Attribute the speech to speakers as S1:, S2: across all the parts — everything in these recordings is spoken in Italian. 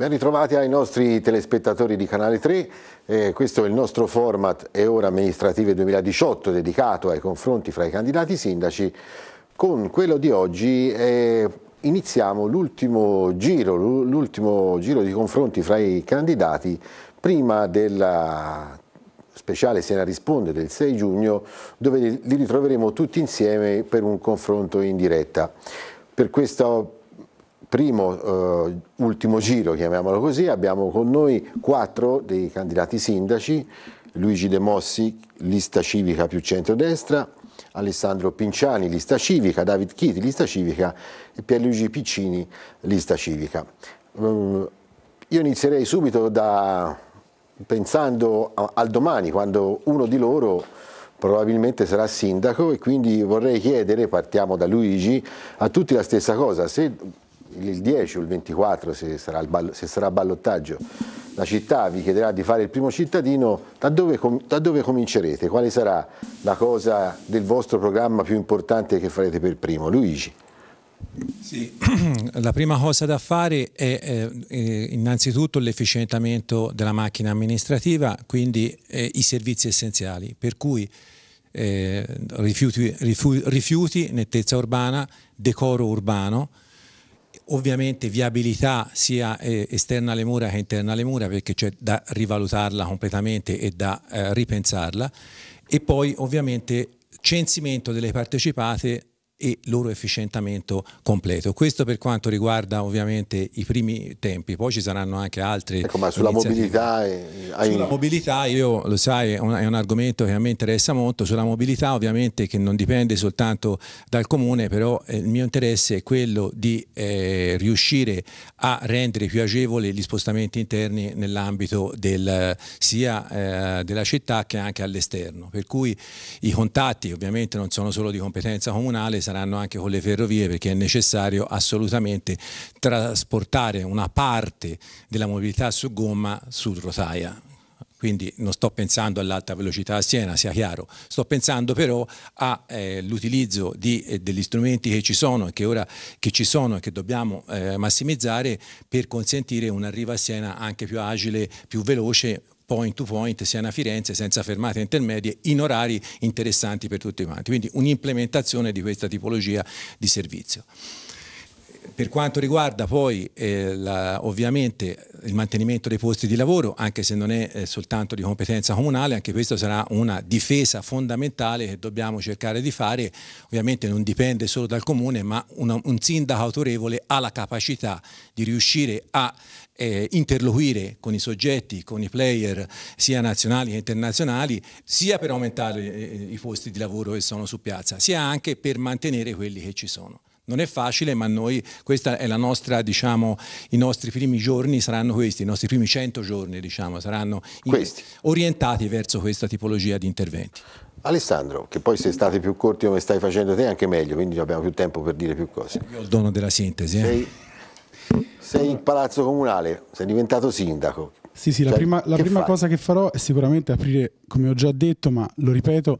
S1: Ben ritrovati ai nostri telespettatori di Canale 3, eh, questo è il nostro format e ora amministrative 2018 dedicato ai confronti fra i candidati sindaci. Con quello di oggi eh, iniziamo l'ultimo giro, l'ultimo giro di confronti fra i candidati prima della speciale Siena Risponde del 6 giugno dove li ritroveremo tutti insieme per un confronto in diretta. Per questo primo eh, ultimo giro, chiamiamolo così, abbiamo con noi quattro dei candidati sindaci, Luigi De Mossi, lista civica più centrodestra, Alessandro Pinciani, lista civica, David Chiti, lista civica e Pierluigi Piccini, lista civica. Eh, io inizierei subito da, pensando al domani, quando uno di loro probabilmente sarà sindaco e quindi vorrei chiedere, partiamo da Luigi, a tutti la stessa cosa, se il 10 o il 24, se sarà, il ballo, se sarà ballottaggio, la città vi chiederà di fare il primo cittadino, da dove, da dove, comincerete? Quale sarà la cosa del vostro programma più importante che farete per primo? Luigi.
S2: Sì, la prima cosa da fare è eh, innanzitutto l'efficientamento della macchina amministrativa, quindi eh, i servizi essenziali, per cui eh, rifiuti, rifiuti, nettezza urbana, decoro urbano, ovviamente viabilità sia eh, esterna alle mura che interna alle mura perché c'è da rivalutarla completamente e da eh, ripensarla e poi ovviamente censimento delle partecipate e loro efficientamento completo. Questo per quanto riguarda ovviamente i primi tempi, poi ci saranno anche altri. Ecco, ma sulla mobilità, è... sulla mobilità, io lo sai, è un, argomento che a me interessa molto, sulla mobilità ovviamente che non dipende soltanto dal comune, però eh, il mio interesse è quello di eh, riuscire a rendere più agevole gli spostamenti interni nell'ambito del, sia eh, della città che anche all'esterno, per cui i contatti ovviamente non sono solo di competenza comunale, saranno anche con le ferrovie perché è necessario assolutamente trasportare una parte della mobilità su gomma su rotaia quindi non sto pensando all'alta velocità a Siena, sia chiaro, sto pensando però all'utilizzo eh, eh, degli strumenti che ci sono e che ora che ci sono e che dobbiamo eh, massimizzare per consentire un arrivo a Siena anche più agile, più veloce, point to point Siena-Firenze senza fermate intermedie in orari interessanti per tutti quanti, quindi un'implementazione di questa tipologia di servizio. Per quanto riguarda poi eh, la, ovviamente il mantenimento dei posti di lavoro, anche se non è eh, soltanto di competenza comunale, anche questa sarà una difesa fondamentale che dobbiamo cercare di fare, ovviamente non dipende solo dal comune, ma una, un sindaco autorevole ha la capacità di riuscire a eh, interloquire con i soggetti, con i player sia nazionali che internazionali, sia per aumentare eh, i posti di lavoro che sono su piazza, sia anche per mantenere quelli che ci sono. Non è facile, ma noi, questa è la nostra, diciamo, i nostri primi giorni saranno questi, i nostri primi 100 giorni, diciamo, saranno in, orientati verso questa tipologia di interventi.
S1: Alessandro, che poi sei stato più corti come stai facendo te, anche meglio, quindi abbiamo più tempo per dire più cose.
S2: Io ho il dono della sintesi. Eh. Sei,
S1: sei in palazzo comunale, sei diventato sindaco.
S3: Sì, sì, cioè, la prima, la che prima cosa che farò è sicuramente aprire, come ho già detto, ma lo ripeto,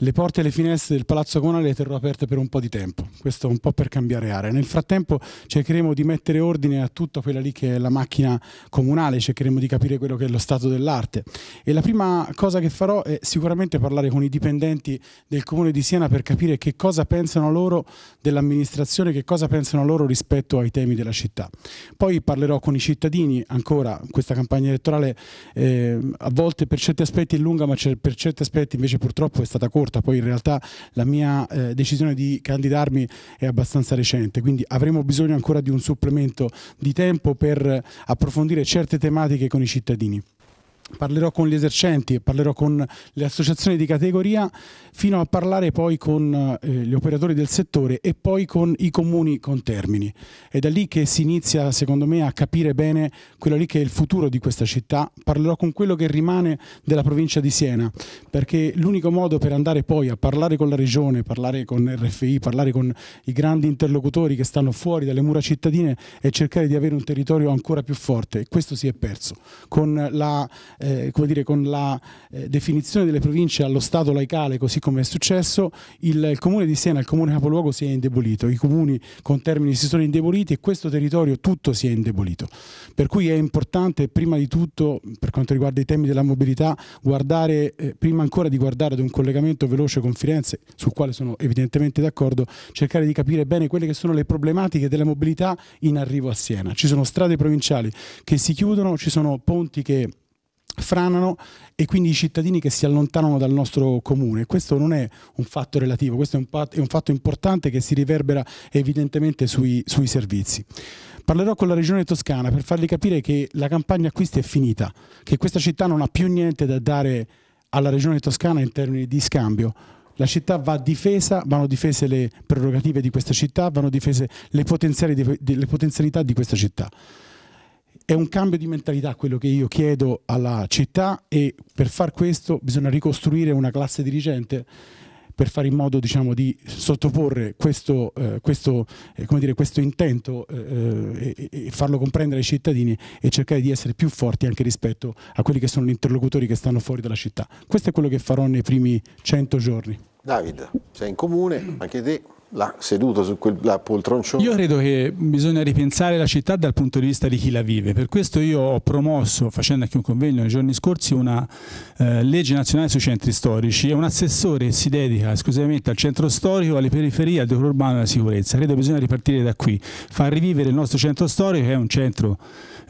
S3: le porte e le finestre del palazzo comunale le terrò aperte per un po' di tempo, questo un po' per cambiare area. Nel frattempo cercheremo di mettere ordine a tutta quella lì che è la macchina comunale, cercheremo di capire quello che è lo stato dell'arte. E la prima cosa che farò è sicuramente parlare con i dipendenti del comune di Siena per capire che cosa pensano loro dell'amministrazione, che cosa pensano loro rispetto ai temi della città. Poi parlerò con i cittadini, ancora questa campagna elettorale eh, a volte per certi aspetti è lunga, ma per certi aspetti invece purtroppo è stata corta corta, poi in realtà la mia eh, decisione di candidarmi è abbastanza recente, quindi avremo bisogno ancora di un supplemento di tempo per eh, approfondire certe tematiche con i cittadini parlerò con gli esercenti, parlerò con le associazioni di categoria, fino a parlare poi con eh, gli operatori del settore e poi con i comuni con termini. È da lì che si inizia, secondo me, a capire bene quello lì che è il futuro di questa città. Parlerò con quello che rimane della provincia di Siena, perché l'unico modo per andare poi a parlare con la regione, parlare con RFI, parlare con i grandi interlocutori che stanno fuori dalle mura cittadine è cercare di avere un territorio ancora più forte e questo si è perso. Con la eh, come dire, con la eh, definizione delle province allo stato laicale, così come è successo, il, il comune di Siena, il comune capoluogo, si è indebolito, i comuni con termini si sono indeboliti e questo territorio tutto si è indebolito. Per cui è importante prima di tutto, per quanto riguarda i temi della mobilità, guardare, eh, prima ancora di guardare ad un collegamento veloce con Firenze, sul quale sono evidentemente d'accordo, cercare di capire bene quelle che sono le problematiche della mobilità in arrivo a Siena. Ci sono strade provinciali che si chiudono, ci sono ponti che franano e quindi i cittadini che si allontanano dal nostro comune. Questo non è un fatto relativo, questo è un, fatto importante che si riverbera evidentemente sui, sui servizi. Parlerò con la Regione Toscana per fargli capire che la campagna acquisti è finita, che questa città non ha più niente da dare alla Regione Toscana in termini di scambio, la città va difesa, vanno difese le prerogative di questa città, vanno difese le potenzialità di questa città. È un cambio di mentalità quello che io chiedo alla città e per far questo bisogna ricostruire una classe dirigente per fare in modo diciamo, di sottoporre questo, eh, questo, eh, dire, questo intento eh, eh, e, e, farlo comprendere ai cittadini e cercare di essere più forti anche rispetto a quelli che sono gli interlocutori che stanno fuori dalla città. Questo è quello che farò nei primi 100 giorni.
S1: Davide, sei in comune, anche te là, seduto su quel poltroncione. Io
S4: credo che bisogna ripensare la città dal punto di vista di chi la vive, per questo io ho promosso, facendo anche un convegno nei giorni scorsi, una eh, legge nazionale sui centri storici e un assessore che si dedica esclusivamente al centro storico, alle periferie, al decoro urbano e alla sicurezza. Credo bisogna ripartire da qui, far rivivere il nostro centro storico che è un centro,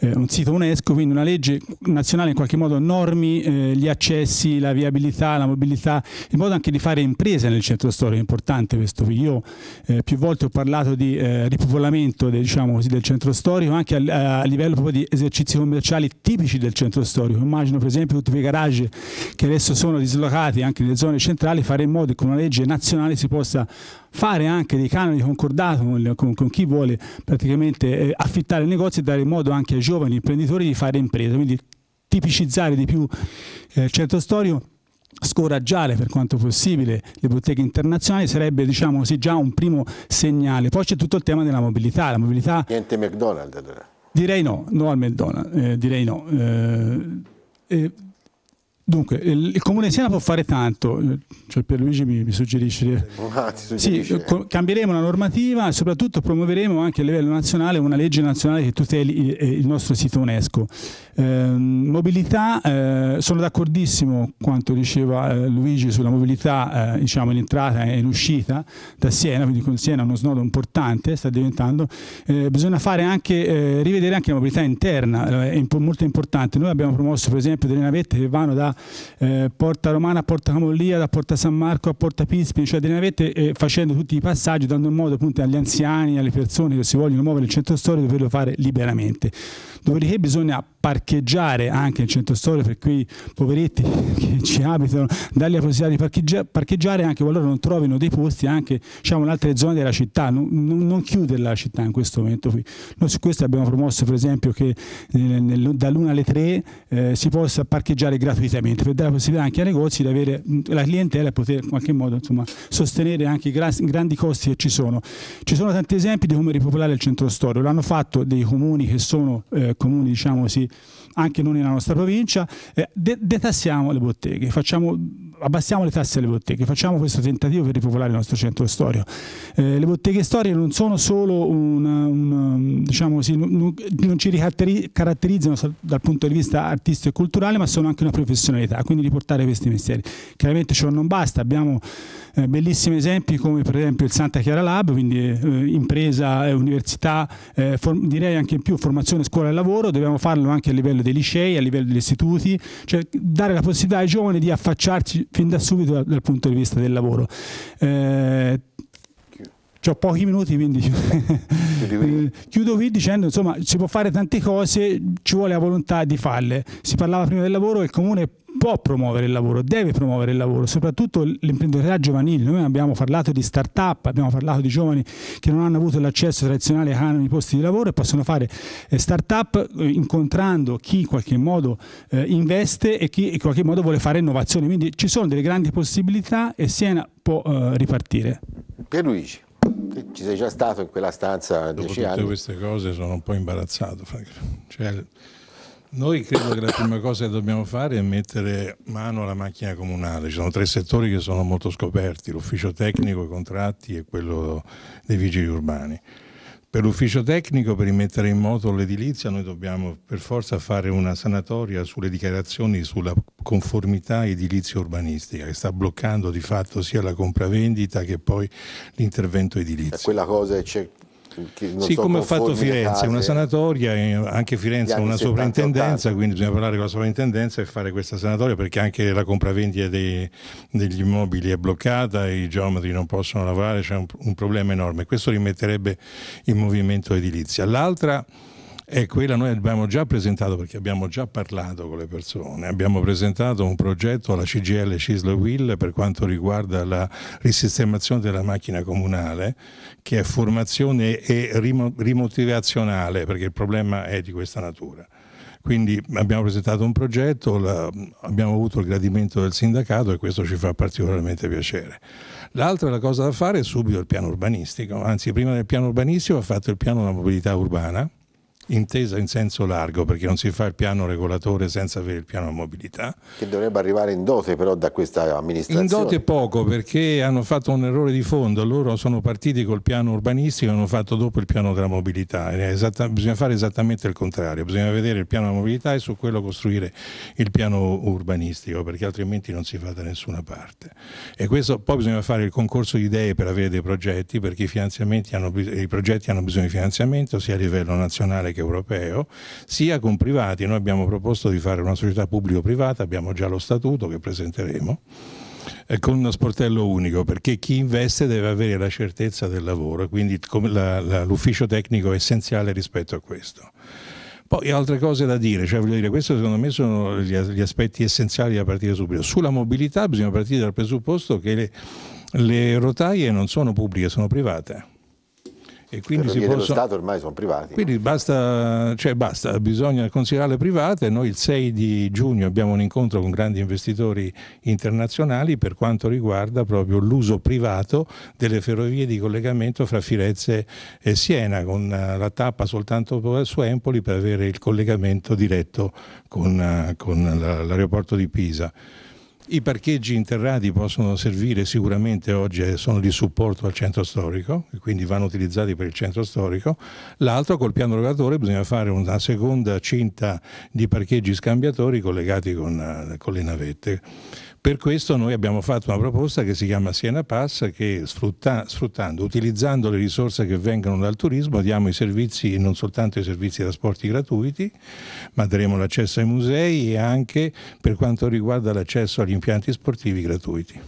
S4: eh, un sito UNESCO, quindi una legge nazionale in qualche modo normi eh, gli accessi, la viabilità, la mobilità, in modo anche di fare impresa nel centro storico, è importante questo. Io eh, più volte ho parlato di eh, ripopolamento de, diciamo così, del centro storico anche a, eh, a, livello proprio di esercizi commerciali tipici del centro storico. Immagino per esempio tutti quei garage che adesso sono dislocati anche nelle zone centrali, fare in modo che con una legge nazionale si possa fare anche dei canoni concordati con, con, con, chi vuole praticamente eh, affittare i negozi e dare in modo anche ai giovani imprenditori di fare impresa, quindi tipicizzare di più eh, il centro storico scoraggiare per quanto possibile le botteghe internazionali sarebbe diciamo così, già un primo segnale. Poi c'è tutto il tema della mobilità. La mobilità...
S1: Niente McDonald's allora?
S4: Direi no, no al McDonald's, eh, direi no. Eh, eh, Dunque, il, Comune di Siena può fare tanto, eh, cioè Pierluigi mi, mi ah, suggerisce. Di... Sì, eh, cambieremo la normativa e soprattutto promuoveremo anche a livello nazionale una legge nazionale che tuteli il, eh, nostro sito UNESCO. Eh, mobilità, eh, sono d'accordissimo quanto diceva eh, Luigi sulla mobilità diciamo, in entrata e in uscita da Siena, quindi con Siena è uno snodo importante, sta diventando. bisogna fare anche, rivedere anche la mobilità interna, è molto importante. Noi abbiamo promosso per esempio delle navette che vanno da eh, Porta Romana Porta Camollia, da Porta San Marco a Porta Pispini, cioè delle navette eh, facendo tutti i passaggi, dando modo appunto agli anziani, alle persone che si vogliono muovere nel centro storico di poterlo fare liberamente. Dopodiché bisogna parcheggiare anche il centro storico per quei poveretti che ci abitano, dargli la possibilità di parcheggia parcheggiare anche qualora non trovino dei posti anche diciamo, in altre zone della città, non, non chiudere la città in questo momento qui. Noi su questo abbiamo promosso per esempio che eh, nel, dall'1 alle tre eh, si possa parcheggiare gratuitamente ovviamente, per dare la possibilità anche ai negozi di avere mm, la clientela e poter in qualche modo insomma, sostenere anche i grandi costi che ci sono. Ci sono tanti esempi di come ripopolare il centro storico, l'hanno fatto dei comuni che sono eh, comuni diciamo così, anche noi nella nostra provincia, eh, detassiamo le botteghe, facciamo abbassiamo le tasse alle botteghe, facciamo questo tentativo per ripopolare il nostro centro storico. Eh, le botteghe storiche non sono solo un, una, um, diciamo così, non, non, ci caratterizzano dal punto di vista artistico e culturale, ma sono anche una professionalità, quindi riportare questi mestieri. Chiaramente ciò non basta, abbiamo eh, bellissimi esempi come per esempio il Santa Chiara Lab, quindi eh, impresa, università, eh, direi anche in più formazione, scuola e lavoro, dobbiamo farlo anche a livello dei licei, a livello degli istituti, cioè dare la possibilità ai giovani di affacciarsi fin da subito dal, dal punto di vista del lavoro. Eh, ho pochi minuti quindi chiudo qui dicendo insomma si può fare tante cose ci vuole la volontà di farle si parlava prima del lavoro il comune può promuovere il lavoro, deve promuovere il lavoro, soprattutto l'imprenditoria giovanile. Noi abbiamo parlato di start-up, abbiamo parlato di giovani che non hanno avuto l'accesso tradizionale ai canoni posti di lavoro e possono fare eh, start-up eh, incontrando chi in qualche modo eh, investe e chi in qualche modo vuole fare innovazione. Quindi ci sono delle grandi possibilità e Siena può ripartire.
S1: Pierluigi ci sei già stato in quella stanza Dopo dieci anni. Tutte queste cose sono un
S4: po' imbarazzato. Cioè,
S1: noi credo
S5: che la prima cosa che dobbiamo fare è mettere mano alla macchina comunale. Ci sono tre settori che sono molto scoperti, l'ufficio tecnico, i contratti e quello dei vigili urbani. Per l'ufficio tecnico, per rimettere in moto l'edilizia, noi dobbiamo per forza fare una sanatoria sulle dichiarazioni sulla conformità edilizia urbanistica, che sta bloccando di fatto sia la compravendita che poi l'intervento edilizio. Quella cosa c'è sì, so come ha fatto Firenze, case. una sanatoria, eh, anche Firenze ha una sovrintendenza, quindi bisogna parlare con la sovrintendenza e fare questa sanatoria perché anche la compravendita dei, degli immobili è bloccata, i geometri non possono lavorare, c'è un, un problema enorme. Questo rimetterebbe in movimento edilizia. L'altra è quella noi abbiamo già presentato perché abbiamo già parlato con le persone, abbiamo presentato un progetto alla CGL Cislo Will per quanto riguarda la risistemazione della macchina comunale che è formazione e rimotivazionale perché il problema è di questa natura. Quindi abbiamo presentato un progetto, la, abbiamo avuto il gradimento del sindacato e questo ci fa particolarmente piacere. L'altra la cosa da fare è subito il piano urbanistico, anzi prima del piano urbanistico ha fatto il piano della mobilità urbana intesa in senso largo, perché non si fa il piano regolatore
S1: senza avere il piano mobilità. Che dovrebbe arrivare in dote però da questa amministrazione. In dote poco,
S5: perché hanno fatto un errore di fondo, loro sono partiti col piano urbanistico e hanno fatto dopo il piano della mobilità. Esatta, bisogna fare esattamente il contrario, bisogna vedere il piano della mobilità e su quello costruire il piano urbanistico, perché altrimenti non si fa da nessuna parte. E questo, poi bisogna fare il concorso di idee per avere dei progetti, perché i, hanno, i progetti hanno bisogno di finanziamento sia a livello nazionale anche europeo, sia con privati. Noi abbiamo proposto di fare una società pubblico-privata, abbiamo già lo statuto che presenteremo eh, con uno sportello unico perché chi investe deve avere la certezza del lavoro quindi l'ufficio tecnico è essenziale rispetto a questo. Poi altre cose da dire, cioè voglio dire, questi secondo me sono gli, gli aspetti essenziali da partire subito. Sulla mobilità bisogna partire dal presupposto che le, le rotaie non sono pubbliche, sono private
S1: e quindi si possono... dello Stato ormai sono privati.
S5: Quindi basta, cioè basta, bisogna considerarle private. Noi il 6 di giugno abbiamo un incontro con grandi investitori internazionali per quanto riguarda proprio l'uso privato delle ferrovie di collegamento fra Firenze e Siena, con eh, la tappa soltanto su Empoli per avere il collegamento diretto con, eh, con l'aeroporto di Pisa. I parcheggi interrati possono servire sicuramente oggi, eh, sono di supporto al centro storico, quindi vanno utilizzati per il centro storico. L'altro, col piano regolatore, bisogna fare una seconda cinta di parcheggi scambiatori collegati con, eh, con le navette. Per questo noi abbiamo fatto una proposta che si chiama Siena Pass che sfrutta, sfruttando, utilizzando le risorse che vengono dal turismo, diamo i servizi, non soltanto i servizi di trasporti gratuiti, ma daremo l'accesso ai musei e anche per quanto riguarda l'accesso agli impianti sportivi gratuiti.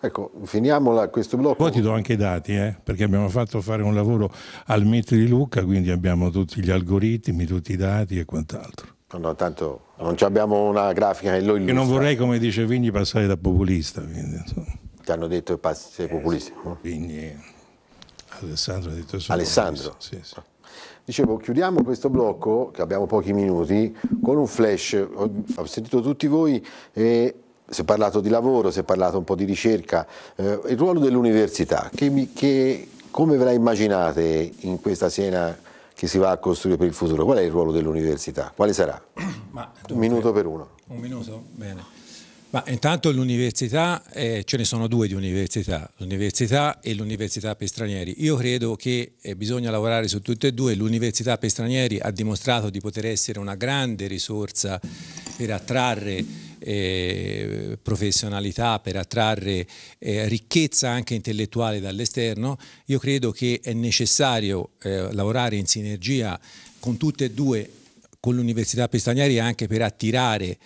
S1: Ecco, finiamola
S5: questo blocco. Poi ti do anche i dati, eh? perché abbiamo fatto fare un lavoro al Metri di Lucca, quindi abbiamo tutti gli algoritmi, tutti i dati e
S1: quant'altro. No, no, tanto non abbiamo una grafica eh, che lo illustra. Io non vorrei,
S5: come dice Vigni, passare da populista. Quindi,
S1: Ti hanno detto che sei eh, populista. Vigni, Alessandro ha detto sono Alessandro? Sì, sì. Dicevo, chiudiamo questo blocco, che abbiamo pochi minuti, con un flash. Ho sentito tutti voi e si è parlato di lavoro, si è parlato un po' di ricerca, eh, il ruolo dell'università, che, che, come ve la immaginate in questa Siena che si va a costruire per il futuro, qual è il ruolo dell'università? Quale sarà?
S2: Ma, dunque, un minuto per uno. Un minuto, bene. Ma intanto l'università, eh, ce ne sono due di università, l'università e l'università per stranieri. Io credo che eh, bisogna lavorare su tutte e due, l'università per stranieri ha dimostrato di poter essere una grande risorsa per attrarre eh, professionalità, per attrarre eh, ricchezza anche intellettuale dall'esterno, io credo che è necessario eh, lavorare in sinergia con tutte e due, con l'Università per anche per attirare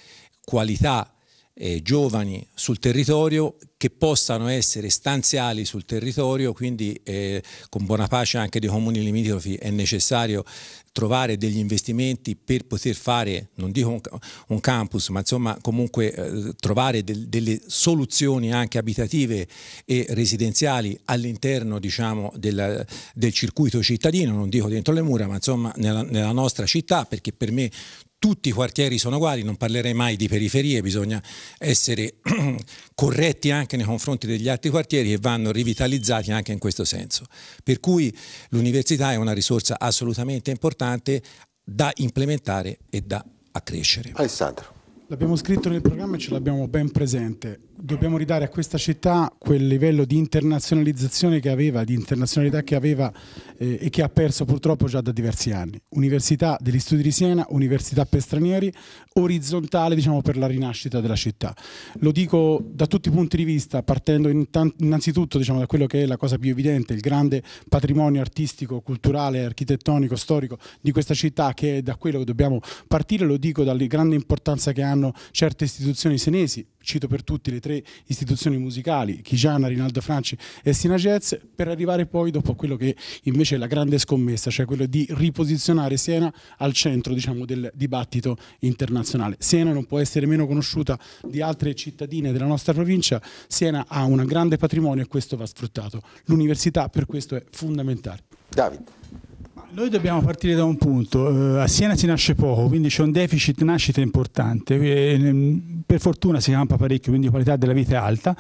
S2: qualità eh, giovani sul territorio che possano essere stanziali sul territorio, quindi eh, con buona pace anche dei comuni limitrofi è necessario trovare degli investimenti per poter fare, non dico un, un campus, ma insomma comunque eh, trovare del, delle soluzioni anche abitative e residenziali all'interno diciamo, del, del, circuito cittadino, non dico dentro le mura, ma insomma nella, nella nostra città, perché per me tutti i quartieri sono uguali, non parlerei mai di periferie, bisogna essere corretti anche nei confronti degli altri quartieri che vanno rivitalizzati anche in questo senso. Per cui l'università è una risorsa assolutamente importante da implementare e da accrescere. Alessandro.
S3: L'abbiamo scritto nel programma e ce l'abbiamo ben presente dobbiamo ridare a questa città quel livello di internazionalizzazione che aveva, di internazionalità che aveva eh, e che ha perso purtroppo già da diversi anni. Università degli Studi di Siena, Università per stranieri, orizzontale diciamo, per la rinascita della città. Lo dico da tutti i punti di vista, partendo innanzitutto diciamo, da quello che è la cosa più evidente, il grande patrimonio artistico, culturale, architettonico, storico di questa città, che è da quello che dobbiamo partire, lo dico dalla grande importanza che hanno certe istituzioni senesi, cito per tutti le tre istituzioni musicali, Chigiana, Rinaldo Franci e Sina Jazz, per arrivare poi dopo a quello che invece è la grande scommessa, cioè quello di riposizionare Siena al centro diciamo, del dibattito internazionale. Siena non può essere meno conosciuta di altre cittadine della nostra provincia, Siena ha un grande patrimonio e questo va sfruttato. L'università per questo è fondamentale. Davide.
S4: Noi dobbiamo partire da un punto, eh, a Siena si nasce poco, quindi c'è un deficit nascita importante, eh, ehm, per fortuna si campa parecchio, quindi qualità della vita è alta,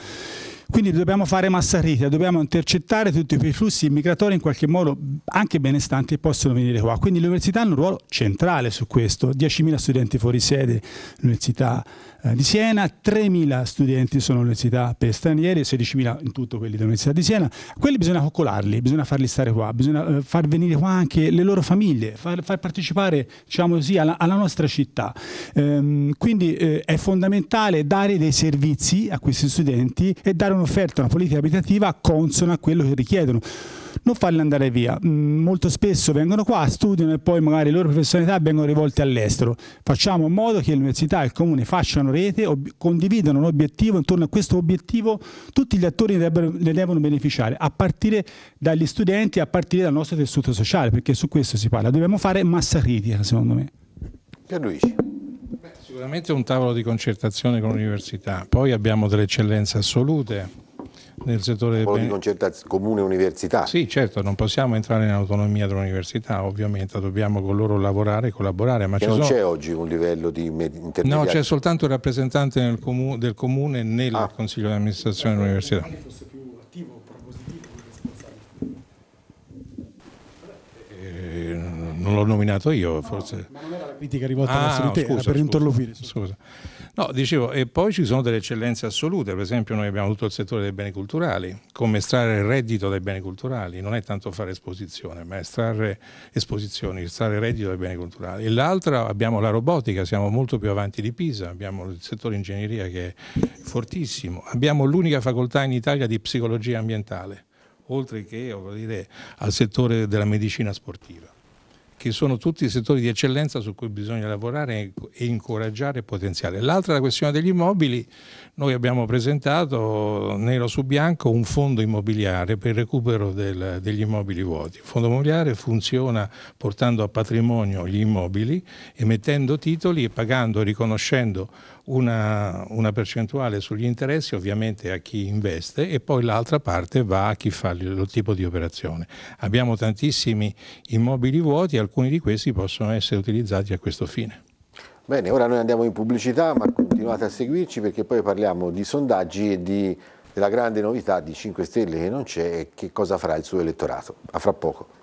S4: quindi dobbiamo fare massa critica, dobbiamo intercettare tutti quei flussi migratori in qualche modo anche benestanti che possono venire qua. Quindi l'università ha un ruolo centrale su questo, 10.000 studenti fuori sede, l'università eh, di Siena, 3.000 studenti sono all'università per stranieri, 16.000 in tutto quelli dell'università di Siena. Quelli bisogna coccolarli, bisogna farli stare qua, bisogna eh, far venire qua anche le loro famiglie, far, far partecipare diciamo così, alla, alla, nostra città. Ehm, quindi eh, è fondamentale dare dei servizi a questi studenti e dare un'offerta, una politica abitativa consona a quello che richiedono non farli andare via. Mm, molto spesso vengono qua, studiano e poi magari le loro professionalità vengono rivolte all'estero. Facciamo in modo che l'università e il comune facciano rete, condividano un obiettivo, intorno a questo obiettivo tutti gli attori ne devono, ne devono beneficiare, a partire dagli studenti, a partire dal nostro tessuto sociale, perché su questo si parla. Dobbiamo fare massa critica, secondo me.
S1: Pierluigi.
S5: Sicuramente un tavolo di concertazione con l'università, poi abbiamo delle eccellenze assolute nel settore... del ben... di
S1: concertazione comune università. Sì, certo, non
S5: possiamo entrare in autonomia dell'università, ovviamente dobbiamo con loro lavorare e collaborare. Ma non sono... c'è
S1: oggi un livello di intermediario? No, c'è
S5: soltanto il rappresentante comune, del comune nel ah. consiglio di amministrazione dell'università.
S3: Eh,
S5: non l'ho nominato io, no, forse. ma non era la critica rivolta ah, verso di te, scusa, per interloquire. Scusa. scusa. No, dicevo, e poi ci sono delle eccellenze assolute, per esempio noi abbiamo tutto il settore dei beni culturali, come estrarre il reddito dai beni culturali, non è tanto fare esposizione, ma estrarre esposizioni, estrarre reddito dai beni culturali. E l'altra abbiamo la robotica, siamo molto più avanti di Pisa, abbiamo il settore ingegneria che è fortissimo, abbiamo l'unica facoltà in Italia di psicologia ambientale, oltre che dire, al settore della medicina sportiva che sono tutti settori di eccellenza su cui bisogna lavorare e incoraggiare e potenziare. L'altra è la questione degli immobili. Noi abbiamo presentato nero su bianco un fondo immobiliare per il recupero del, degli immobili vuoti. Il fondo immobiliare funziona portando a patrimonio gli immobili, emettendo titoli e pagando, riconoscendo una, una, percentuale sugli interessi ovviamente a chi investe e poi l'altra parte va a chi fa lo tipo di operazione. Abbiamo tantissimi immobili vuoti, alcuni di questi possono essere utilizzati a questo fine.
S1: Bene, ora noi andiamo in pubblicità, ma continuate a seguirci perché poi parliamo di sondaggi e di, della grande novità di 5 Stelle che non c'è e che cosa farà il suo elettorato. A fra poco.